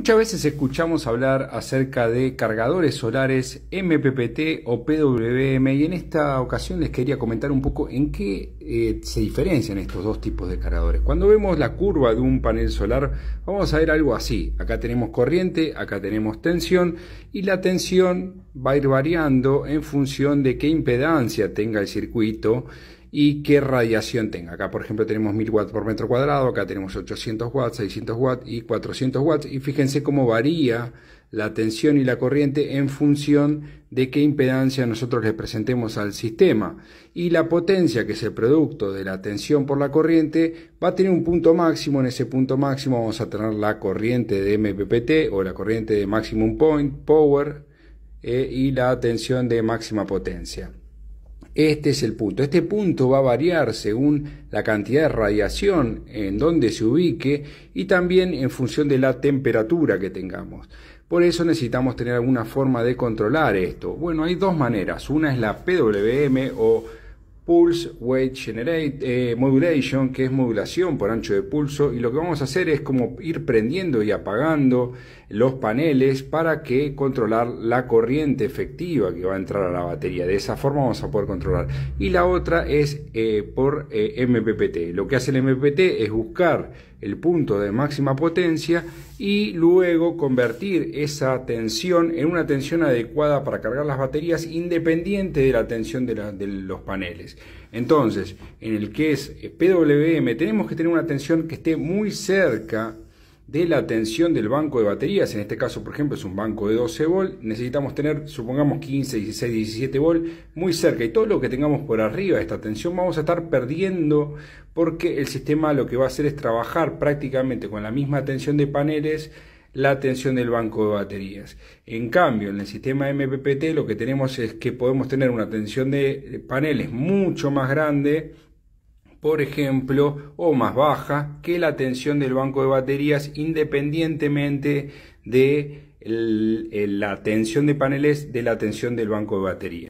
Muchas veces escuchamos hablar acerca de cargadores solares MPPT o PWM y en esta ocasión les quería comentar un poco en qué eh, se diferencian estos dos tipos de cargadores. Cuando vemos la curva de un panel solar vamos a ver algo así. Acá tenemos corriente, acá tenemos tensión y la tensión va a ir variando en función de qué impedancia tenga el circuito y qué radiación tenga. Acá, por ejemplo, tenemos 1000 watts por metro cuadrado, acá tenemos 800 watts, 600 watts y 400 watts. Y fíjense cómo varía la tensión y la corriente en función de qué impedancia nosotros le presentemos al sistema. Y la potencia, que es el producto de la tensión por la corriente, va a tener un punto máximo. En ese punto máximo vamos a tener la corriente de MPPT o la corriente de maximum point power eh, y la tensión de máxima potencia. Este es el punto. Este punto va a variar según la cantidad de radiación en donde se ubique y también en función de la temperatura que tengamos. Por eso necesitamos tener alguna forma de controlar esto. Bueno, hay dos maneras. Una es la PWM o Pulse Weight Generate, eh, Modulation, que es modulación por ancho de pulso. Y lo que vamos a hacer es como ir prendiendo y apagando los paneles para que controlar la corriente efectiva que va a entrar a la batería. De esa forma vamos a poder controlar. Y la otra es eh, por eh, MPPT. Lo que hace el MPPT es buscar el punto de máxima potencia y luego convertir esa tensión en una tensión adecuada para cargar las baterías independiente de la tensión de, los paneles. Entonces, en el que es PWM tenemos que tener una tensión que esté muy cerca de la tensión del banco de baterías, en este caso por ejemplo es un banco de 12 volt, necesitamos tener supongamos 15, 16, 17 volt muy cerca y todo lo que tengamos por arriba de esta tensión vamos a estar perdiendo porque el sistema lo que va a hacer es trabajar prácticamente con la misma tensión de paneles la tensión del banco de baterías. En cambio, en el sistema MPPT lo que tenemos es que podemos tener una tensión de paneles mucho más grande por ejemplo, o más baja que la tensión del banco de baterías independientemente de la tensión de paneles de la tensión del banco de baterías.